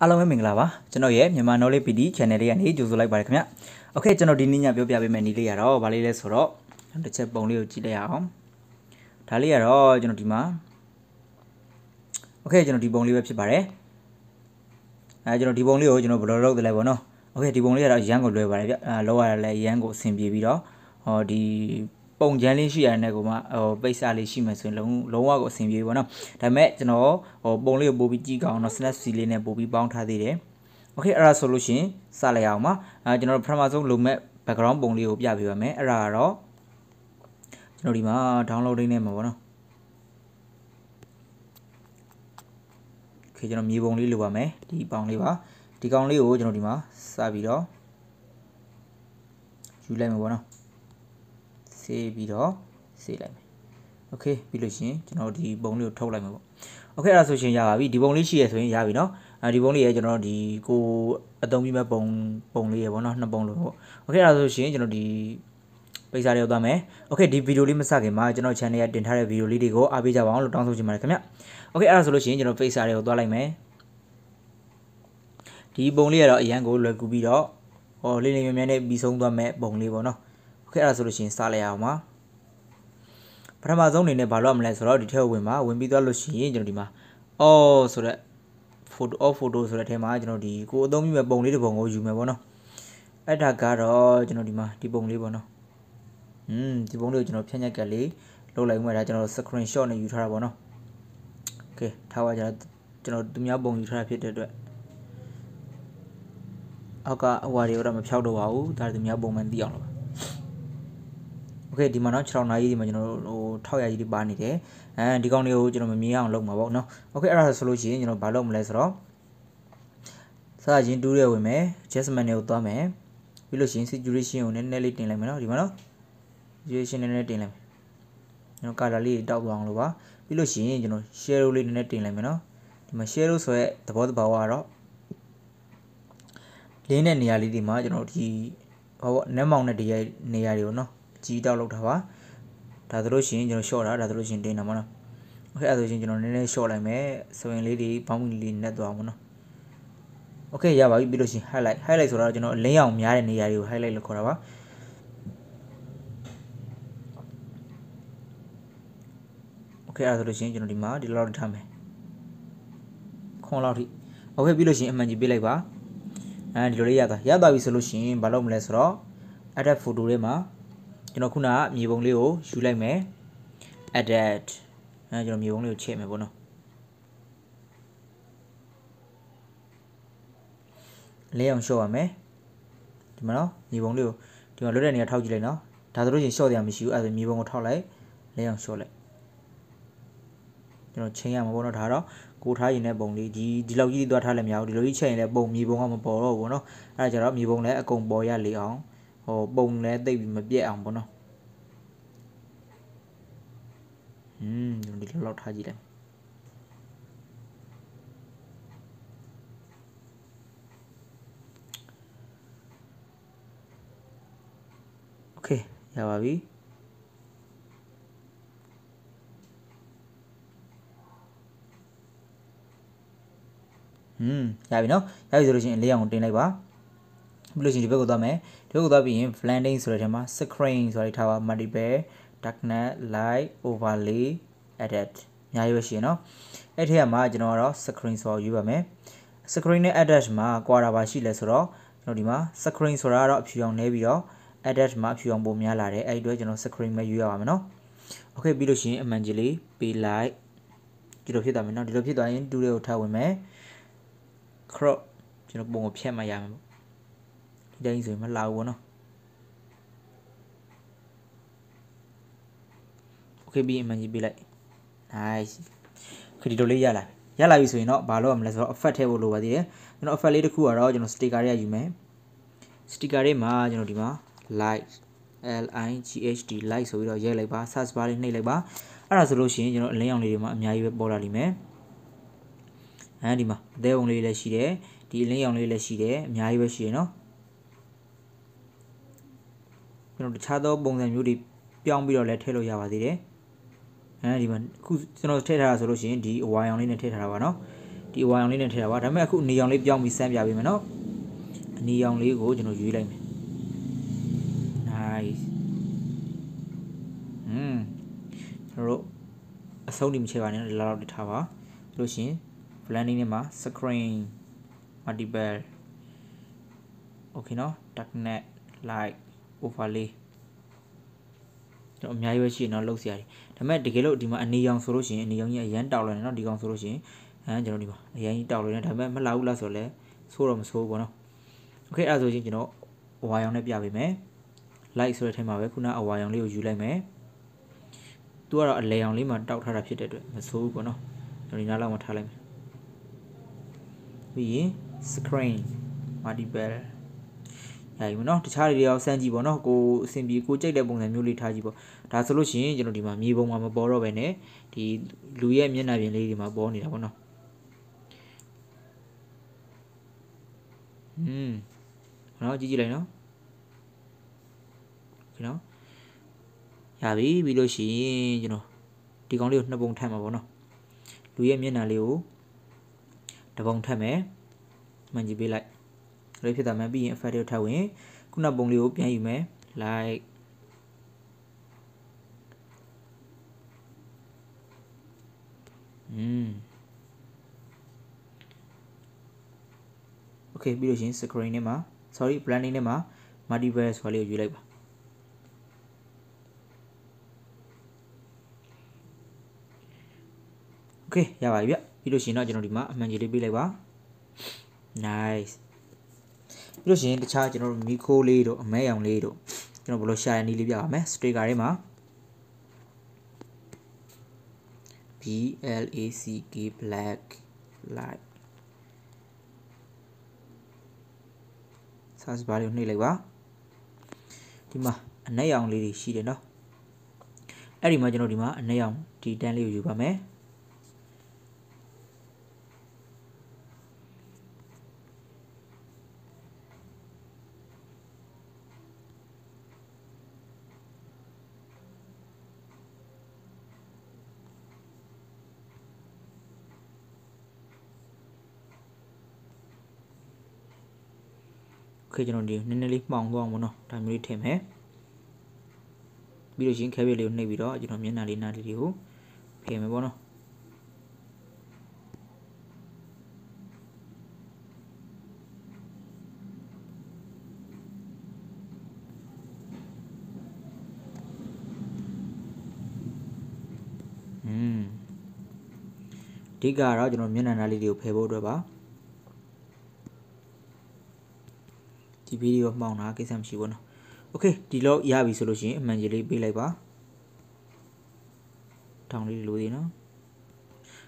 အားလုံးပဲမင်္ဂလာပါကျွန်တော်ရဲ့မြန်မာ knowledge PD channel လေးကနေကြိုဆိုလိုက်ပါတယ်ခင်ဗျโอเคကျွန်တော်ဒီနေ့ညပြောပြပေးမယ့်နည်းလေးကတော့ဗာလေးလဲဆိုတော့တစ်ချက်ပုံလေးကိုကြည့်လိုက်အောင်ဒါလေးကတော့ကျွန်တော်ဒီမှာโอเคကျွန်တော်ဒီပုံလေးပဲဖြစ်ပါတယ်အဲကျွန်တော်ဒီပုံလေးကိုကျွန်တော်ဘယ်လိုလုပ်သလဲပေါ့နော်โอเคဒီပုံလေးကတော့ရန်ကိုလွယ်ပါတယ်ဗျအဲလောက်ရတာလဲရန်ကိုအဆင်ပြေပြီးတော့ဟောဒီပုံချမ်းလေးရှိရတဲ့နယ်ကိုမှဟိုပိတ်စာလေးရှိမှဆိုရင်လုံးလုံးဝကိုအဆင်ပြေပါတော့။ဒါပေမဲ့ကျွန်တော်ဟိုပုံလေးကိုပို့ပြီးကြည့်ကောင်းတော့ snap seed လေးနဲ့ပို့ပြီးပေါင်းထားသေးတယ်။ Okay အဲ့ဒါဆိုလို့ရှိရင်စလိုက်အောင်ပါ။အဲကျွန်တော်တို့ပထမဆုံးလိုမဲ့ background ပုံလေးကိုပြပေးပါမယ်။အဲ့ဒါကတော့ကျွန်တော်ဒီမှာ downloading နဲ့မှာပေါ့နော်။ Okay ကျွန်တော်မြေပုံလေးလိုပါမယ်။ဒီပုံလေးပါ။ဒီကောင်လေးကိုကျွန်တော်ဒီမှာစပြီးတော့ယူလိုက်မှာပေါ့နော်။ဆေးပြီးတော့ဆေးလိုက်မယ်โอเคပြီးလို့ရှိရင်ကျွန်တော်ဒီပုံလေးကိုထုတ်လိုက်မှာပေါ့โอเคအဲ့ဒါဆိုရှင်ရပါပြီဒီပုံလေးရှိရဆိုရင်ရပြီเนาะအဲဒီပုံလေးရကျွန်တော်ဒီကိုအသုံးပြမဲ့ပုံပုံလေးရပေါ့เนาะနှစ်ပုံလို့ပေါ့โอเคအဲ့ဒါဆိုရှင်ကျွန်တော်ဒီပိတ်စာတွေရောက်သွားမယ်โอเคဒီဗီဒီယိုလေးမစခင်မှာကျွန်တော် channel ရတင်ထားတဲ့ဗီဒီယိုလေးတွေကိုအားပေးကြပါအောင်လို့တောင်းဆိုချင်ပါတယ်ခင်ဗျโอเคအဲ့ဒါဆိုလို့ရှင်ကျွန်တော်ပိတ်စာတွေကိုသွားလိုက်မယ်ဒီပုံလေးကတော့အရန်ကိုလွယ်ကူပြီးတော့ဟောလေးလေးမြန်မြန်နဲ့ပြီးဆုံးသွားမဲ့ပုံလေးပေါ့เนาะโอเคအဲ့ဒါဆိုလို့ရှိရင်စလိုက်အောင်ပါပထမဆုံးအနေနဲ့ဘာလို့မလဲဆိုတော့ဒီထဲကိုဝင်ပါဝင်ပြီးသွားလို့ရှိရင်ကျွန်တော်ဒီမှာအော်ဆိုတော့ photo of photo ဆိုတဲ့အထဲမှာကျွန်တော်ဒီကိုအသုံးပြုမဲ့ပုံလေးတစ်ပုံကိုယူမယ်ပေါ့နော်အဲ့ဒါကတော့ကျွန်တော်ဒီမှာဒီပုံလေးပေါ့နော်อืมဒီပုံလေးကိုကျွန်တော်ဖြန့်ညက်ကလေးလုပ်လိုက်ဦးမယ်ဒါကျွန်တော် screenshot နဲ့ယူထားတာပေါ့နော်โอเคထားပါကျွန်တော်ကျွန်တော်သူများပုံယူထားတာဖြစ်တဲ့အတွက်အောက်ကဟိုဟာတွေကိုတော့မဖြောက်တော့ပါဘူးဒါသူများပုံမှန်သိအောင်လို့โอเคဒီမှာเนาะ6နာရီဒီမှာကျွန်တော်တို့ဟို600ရာကြီးတွေပါနေတယ်အဲဒီကောင်တွေကိုကျွန်တော်မမြင်အောင်လုပ်မှာပေါ့เนาะโอเคအဲ့ဒါဆိုလို့ရှိရင်ကျွန်တော်ဘာလုပ်မလဲဆိုတော့စာရင်တူးရဲဝင်မယ် adjustment တွေကိုသွားမယ်ပြီးလို့ရှိရင် saturation ကိုနည်းနည်းလေးတင်လိုက်မယ်เนาะဒီမှာเนาะ saturation နည်းနည်းတင်လိုက်မယ်ကျွန်တော် color လေးတောက်သွားအောင်လို့ပါပြီးလို့ရှိရင်ကျွန်တော် shadow လေးနည်းနည်းတင်လိုက်မယ်เนาะဒီမှာ shadow ဆိုရဲသဘောတဘာဝကတော့လင်းတဲ့နေရာလေးဒီမှာကျွန်တော်ဒီဟောပေါ့နက်မောင်တဲ့နေရာနေရာတွေကိုเนาะကြီးတောက်လောက်တာပါဒါဆိုလို့ရှိရင်ကျွန်တော်ရှော့တာဒါဆိုလို့ရှိရင်တင်တာမဟုတ်လားโอเคအဲ့ဒါဆိုရင်ကျွန်တော်နည်းနည်းရှော့လိုက်မယ်ဆိုရင်လေးတွေဘောင်းဝင်လေးနဲ့သွားမှာနော်โอเคရပါပြီပြီးလို့ရှိရင် highlight highlight ဆိုတော့ကျွန်တော်အလင်းရောင်များတဲ့နေရာတွေကို highlight လို့ခေါ်တာပါโอเคအဲ့ဒါဆိုလို့ရှိရင်ကျွန်တော်ဒီမှာဒီလောက်ထားမယ်ခွန်လောက်ထိโอเคပြီးလို့ရှိရင်အမှန်ကြီးပေးလိုက်ပါအဲဒီလိုလေးရတာရသွားပြီဆိုလို့ရှိရင်ဘာလုပ်မလဲဆိုတော့ add photo ထဲမှာကျွန်တော်ခုနကမြေပုံလေးကိုယူလိုက်မယ် edit အဲကျွန်တော်မြေပုံလေးကိုချိန်မယ်ပေါ့နော်လေးအောင်ရှော့ရမယ်ဒီမှာနော်မြေပုံလေးကိုဒီမှာလွတ်တဲ့နေရာထောက်ကြည့်လိုက်နော်ဒါဆိုလို့ရှိရင်ရှော့စရာမရှိဘူးအဲဒါမြေပုံကိုထောက်လိုက်လေးအောင်ရှော့လိုက်ကျွန်တော်ချိန်ရမှာပေါ့နော်ဒါတော့ကိုထားရင်လည်းပုံလေးဒီဒီလောက်ကြီးသွားထားလည်းမရဘူးဒီလိုကြီးချိန်ရင်လည်းပုံမြေပုံကမပေါ်တော့ဘူးပေါ့နော်အဲဒါကြတော့မြေပုံလည်းအကုန်ပေါ်ရလေအောင် hồ bùng nè tì mà dễ ổng bọn nó ừm đi lọt hai gì đây ok ya bà vi ừm ya vi nó ya vi rồi chuyện lấy ổng trên này quá ပြီးလို့ရှိရင်ဒီဘက်ကိုသွားမယ်ဒီဘက်ကိုသွားပြီးရင် blending ဆိုတဲ့ထဲမှာ screen ဆိုတာလေးထားပါ multiple darkness light overlay edit အများကြီးပဲရှိရနော်အဲ့ထဲမှာကျွန်တော်ကတော့ screen ဆိုတာယူပါမယ် screen နဲ့ edit မှာ quarter ပါရှိလဲဆိုတော့ကျွန်တော်ဒီမှာ screen ဆိုတာကတော့အဖြူအောင်နေပြီးတော့ edit မှာအဖြူအောင်ပုံများလာတယ်အဲ့ဒီတော့ကျွန်တော် screen ပဲယူရပါမယ်နော် okay ပြီးလို့ရှိရင်အမှန်ကြီးလေးပေးလိုက်ဒီလိုဖြစ်သွားမယ်နော်ဒီလိုဖြစ်သွားရင်2တွေကိုထားဝင်မယ် crop ကျွန်တော်ပုံကိုဖြတ်မှရမှာပေါ့ဒီတိုင်းဆိုရင်မလှဘူးပေါ့နော်โอเคပြီးအမှန်ကြီးပေးလိုက် nice ခရီတိုလေးရလာရလာပြီဆိုရင်တော့ဘာလို့ရမလဲဆိုတော့ effect ထည့်ဖို့လိုပါသေးတယ်ကျွန်တော် effect လေးတစ်ခုကတော့ကျွန်တော် sticker တွေကယူမယ် sticker တွေမှာကျွန်တော်ဒီမှာ light L I G H T light ဆိုပြီးတော့ရိုက်လိုက်ပါ search bar လေးနှိပ်လိုက်ပါအဲ့ဒါဆိုလို့ရှိရင်ကျွန်တော်အလင်းရောင်လေးတွေမှာအများကြီးပဲပေါ်လာလိမ့်မယ်အဲဒီမှာအသေးပုံလေးလည်းရှိတယ်ဒီအလင်းရောင်လေးလည်းရှိတယ်အများကြီးပဲရှိရနော်ကျွန်တော်တခြားသောပုံစံမျိုးတွေပြောင်းပြီးတော့လည်းထည့်လို့ရပါသေးတယ်အဲဒီမှာအခုကျွန်တော်ထည့်ထားတာဆိုလို့ရှိရင်ဒီအဝါရောင်လေးနဲ့ထည့်ထားတာပါနော်ဒီအဝါရောင်လေးနဲ့ထည့်ထားပါဒါပေမဲ့အခုနေရောင်လေးပြောင်းပြီးစမ်းပြပေးမယ်နော်အနီရောင်လေးကိုကျွန်တော်ရွေးလိုက်မယ် nice อืมကျွန်တော်တို့အဆုံးဒီမချေပါနဲ့လောက်လောက်တထားပါလို့ရှင် blending နဲ့မှာ screen multiple okay နော် dark net light overlay ကျွန်တော်အများကြီးပဲရှိရင်တော့လောက်စရာကြီးဒါပေမဲ့တကယ်လို့ဒီမှာအနေရောင်ဆိုလို့ရှိရင်အနေရောင်ကြီးအရန်တောက်လွယ်နေเนาะဒီကောင်ဆိုလို့ရှိရင်ဟမ်ကျွန်တော်ဒီမှာအရန်ကြီးတောက်လွယ်နေဒါပေမဲ့မလာဘူးလားဆိုတော့လဲဆိုးတော့မဆိုးဘူးပေါ့နော်โอเคအဲ့ဒါဆိုရင်ကျွန်တော်အဝါရောင်နဲ့ပြပေးမယ် light ဆိုတဲ့ထဲမှာပဲခုနအဝါရောင်လေးကိုယူလိုက်မယ်သူကတော့အလဲရောင်လေးမှာတောက်ထားတာဖြစ်တဲ့အတွက်မဆိုးဘူးပေါ့နော်ကျွန်တော်ဒီနားလောက်မှာထားလိုက်မယ်ပြီးရင် screen multiple ညာကြီးပေါ့နော်တခြားတွေတော့စမ်းကြည့်ပေါ့နော်ကိုအဆင်ပြေကိုကြိုက်တဲ့ပုံစံမျိုးလေးထားကြည့်ပေါ့ဒါဆိုလို့ရှိရင်ကျွန်တော်ဒီမှာမြေပုံမှာမပေါ်တော့ဘဲနဲ့ဒီလူရဲ့မျက်နှာပြင်လေးတွေမှာပေါ်နေတာပေါ့နော်อืมနော်ကြည့်ကြည့်လိုက်နော်ဒီနော်ရပြီပြီးလို့ရှိရင်ကျွန်တော်ဒီကောင်လေးကိုနှစ်ပုံထပ်မှာပေါ့နော်လူရဲ့မျက်နှာလေးကိုတစ်ပုံထပ်မယ်မှန်ကြည့်ပေးလိုက်လိုဖြစ်တာမှန်ပြီးရင် effect တွေထပ်ဝင်ခုနပုံလေးကိုပြန်ယူမယ် like อืมโอเคပြီးလို့ရှင် screen ထဲမှာ sorry blending ထဲမှာ multiverse ဆိုတာလေးကိုယူလိုက်ပါโอเคရပါပြီဗျပြီးလို့ရှင်တော့ကျွန်တော်ဒီမှာအမှန်ကြီးလေးပေးလိုက်ပါ nice ပြီးလို့ရှိရင်တခြားကျွန်တော်တို့မီခိုးလေးတို့အမဲရောင်လေးတို့ကျွန်တော်ဘယ်လိုရှာရနည်းလေးပြပါမယ် sticker တွေမှာ B L A C K black light စာစပါးလေးကိုနှိပ်လိုက်ပါဒီမှာအနက်ရောင်လေးတွေရှိတယ်เนาะအဲ့ဒီမှာကျွန်တော်ဒီမှာအနက်ရောင်ဒီတန်းလေးကိုယူပါမယ် okay ကျွန်တော်ဒီနည်းနည်းလေးမှောင်သွားအောင်ပေါ့နော်ဒါမျိုးလေးထည့်မယ်ပြီးလို့ရှိရင် cabbage လေးကိုနှိပ်ပြီးတော့ကျွန်တော်မျက်နှာလေးနားလေးတွေကိုဖယ်မယ်ပေါ့နော်အဓိကတော့ကျွန်တော်မျက်နှာနားလေးတွေကိုဖယ်ဖို့အတွက်ပါဒီဗီဒီယိုမှောင်တာကိစ္စမရှိဘူးနော်โอเคဒီလောက်ရပြီဆိုလို့ရှိရင်အမှန်ကြီးလေးပေးလိုက်ပါထောင်လေးလိုသေးနော်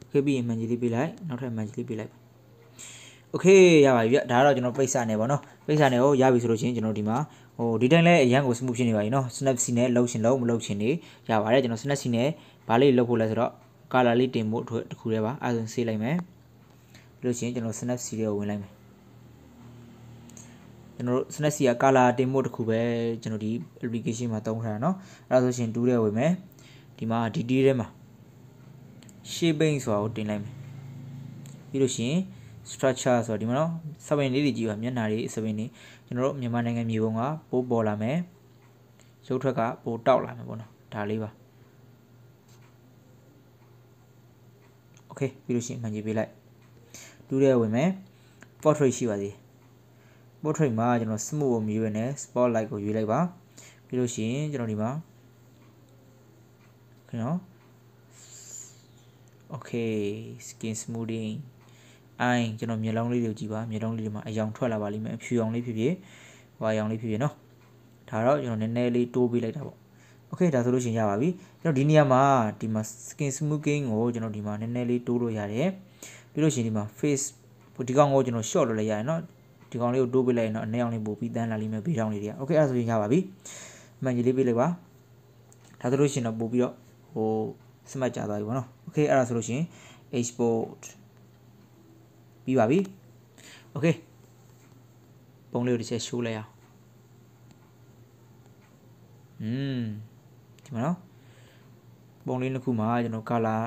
โอเคပြီးရင်အမှန်ကြီးလေးပေးလိုက်နောက်ထပ်အမှန်ကြီးလေးပေးလိုက်ပါโอเคရပါပြီဗျဒါကတော့ကျွန်တော်ပိတ်စာနေပါတော့ပိတ်စာနေကိုရပြီဆိုလို့ရှိရင်ကျွန်တော်ဒီမှာဟိုဒီတိုင်းလဲအရန်ကို smooth ဖြစ်နေပါပြီเนาะ snap scene နဲ့လှုပ်ရှင်လှုပ်မလှုပ်ရှင်နေရပါတယ်ကျွန်တော် snap scene နဲ့ဘာလေးလှုပ်ဖို့လဲဆိုတော့ color လေးတင်ဖို့တစ်ခုတည်းပါအဲဒါဆိုဆေးလိုက်မယ်လို့ရှိရင်ကျွန်တော် snap scene ကိုဝင်လိုက်မယ်ကျွန်တော်တို့ snack စီက color တင်ဖို့တခုပဲကျွန်တော်ဒီ application မှာတုံးထားတာเนาะအဲ့ဒါဆိုရှင်တူးတဲ့ဝင်မယ်ဒီမှာ DD ထဲမှာ shaping ဆိုတာကိုတင်လိုက်မယ်ပြီးလို့ရှိရင် structure ဆိုတော့ဒီမှာနော်7လေးတွေကြည့်ပါမျက်နှာတွေ7နေကျွန်တော်တို့မြန်မာနိုင်ငံမြေပုံကပိုးပေါ်လာမယ်ရုပ်ထွက်ကပိုးတောက်လာမယ်ပေါ့နော်ဒါလေးပါ okay ပြီးလို့ရှိရင်မှန်ကြည့်ပေးလိုက်တူးတဲ့ဝင်မယ် portrait ရှိပါသေးတယ် portrait မှာကျွန်တော် smooth ကိုမြည်ရနဲ့ spotlight ကိုရွေးလိုက်ပါပြီးလို့ရှိရင်ကျွန်တော်ဒီမှာခင်ဗျာ okay skin smoothing အိုင်ကျွန်တော်မျက်လုံးလေးတွေကိုကြည့်ပါမျက်လုံးလေးတွေမှာအယောင်ထွက်လာပါလိမ့်မယ်အဖြူရောင်လေးဖြစ်ဖြစ်ဟွာရောင်လေးဖြစ်ဖြစ်နော်ဒါတော့ကျွန်တော်နည်းနည်းလေးတိုးပေးလိုက်တာပေါ့ okay ဒါဆိုလို့ရှိရင်ရပါပြီကျွန်တော်ဒီနေရာမှာဒီမှာ skin smoothing ကိုကျွန်တော်ဒီမှာနည်းနည်းလေးတိုးလို့ရတယ်ပြီးလို့ရှိရင်ဒီမှာ face ဒီကောင်ကိုကျွန်တော် short လုပ်လိုက်ရတယ်နော်ဒီကောင်လေးကိုတိုးပေးလိုက်ရင်တော့အနေအောင်လေးပို့ပြီးတန်းလာလိမ့်မယ်ဘေးတောင်းလေးတွေကโอเคအဲ့ဒါဆိုရင်ရပါပြီအမှန်ကြီးလေးပေးလိုက်ပါဒါဆိုလို့ရှိရင်တော့ပို့ပြီးတော့ဟိုစမတ်ကြသွားပြီဗောနော်โอเคအဲ့ဒါဆိုလို့ရှိရင် export ပြီးပါပြီโอเคပုံလေးကိုတစ်ချက်ရှိုးလိုက်အောင်อืมဒီမှာနော်ပုံလေးတစ်ခုမှာကျွန်တော် color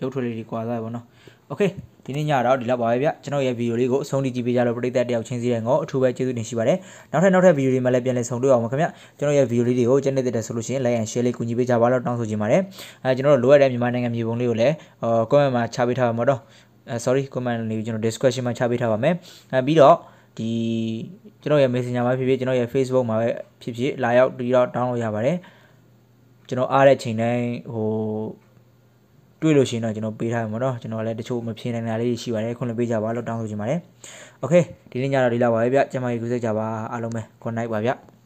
ရုပ်ထွေးလေးတွေကွာသွားတယ်ပေါ့နော်။ Okay ဒီနေ့ညတော့ဒီလောက်ပါပဲဗျ။ကျွန်တော်ရဲ့ဗီဒီယိုလေးကိုအဆုံးထိကြည့်ပေးကြလို့ပရိသတ်တယောက်ချင်းစီတဲ့ငေါအထူးပဲကျေးဇူးတင်ရှိပါတယ်။နောက်ထပ်နောက်ထပ်ဗီဒီယိုတွေမှာလည်းပြန်လည်ဆုံတွေ့အောင်ပါခင်ဗျ။ကျွန်တော်ရဲ့ဗီဒီယိုလေးတွေကိုကျန်နေတဲ့ဆိုလို့ရှိရင် like and share လေးကူညီပေးကြပါလို့တောင်းဆိုချင်ပါတယ်။အဲကျွန်တော်တို့လိုအပ်တဲ့မြန်မာနိုင်ငံမြေပုံလေးကိုလည်း comment မှာချပေးထားပါမတော့။ sorry comment လေးကိုကျွန်တော် description မှာချပေးထားပါမယ်။အဲပြီးတော့ဒီကျွန်တော်ရဲ့ Messenger မှာဖြစ်ဖြစ်ကျွန်တော်ရဲ့ Facebook မှာပဲဖြစ်ဖြစ်လာရောက်ပြီးတော့ download ရပါတယ်ကျွန်တော်အားတဲ့ချိန်တိုင်းဟိုတွေ့လို့ရှိရင်တော့ကျွန်တော်ပေးထားမှာပေါ့နော်ကျွန်တော်လည်းတချို့မဖြေနိုင်တာလေးရှိပါတယ်ခွင့်လွှတ်ပေးကြပါလို့တောင်းဆိုချင်ပါတယ် Okay ဒီနေ့ညတော့ဒီလောက်ပါပဲဗျကျမကြီးကူးစက်ကြပါအားလုံးပဲ good night ပါဗျ